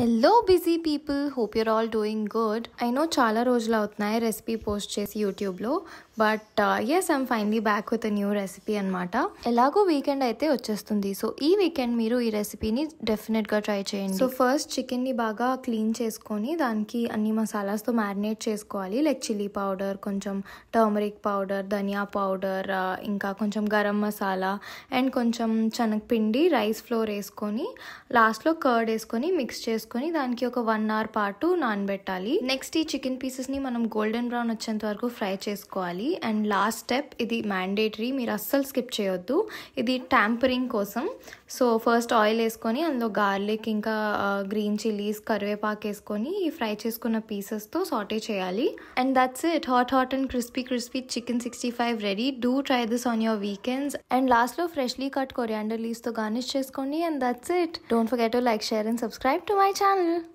hello busy people hope your all doing good I know చాలా రోజులు అవుతున్నాయి recipe post చేసి యూట్యూబ్లో but yes I'm finally back with new recipe అనమాట ఎలాగో వీకెండ్ అయితే వచ్చేస్తుంది సో ఈ వీకెండ్ మీరు ఈ రెసిపీని డెఫినెట్గా ట్రై చేయండి సో ఫస్ట్ చికెన్ని బాగా క్లీన్ చేసుకొని దానికి అన్ని మసాలాస్తో మ్యారినేట్ చేసుకోవాలి లైక్ చిల్లీ పౌడర్ కొంచెం టర్మరిక్ పౌడర్ ధనియా పౌడర్ ఇంకా కొంచెం గరం మసాలా అండ్ కొంచెం శనగపిండి రైస్ ఫ్లోర్ వేసుకొని లాస్ట్లో కర్డ్ వేసుకొని మిక్స్ చేసుకో వేసుకొని దానికి ఒక వన్ అవర్ పాటు నానబెట్టాలి నెక్స్ట్ ఈ చికెన్ పీసెస్ని మనం గోల్డెన్ బ్రౌన్ వచ్చేంత వరకు ఫ్రై చేసుకోవాలి అండ్ లాస్ట్ స్టెప్ ఇది మ్యాండేటరీ మీరు అస్సలు స్కిప్ చేయొద్దు ఇది ట్యాంపరింగ్ కోసం సో ఫస్ట్ ఆయిల్ వేసుకొని అందులో గార్లిక్ ఇంకా గ్రీన్ చిల్లీస్ కరివేపాకు వేసుకొని ఫ్రై చేసుకున్న పీసెస్తో సాటే చేయాలి and that's it hot hot and crispy crispy chicken sixty five ready do try this on your weekends and లాస్ట్లో ఫ్రెష్లీ కట్ కొరియాండర్ తో గార్నిష్ చేసుకోండి and that's it don't forget to like share and subscribe to my 下雨。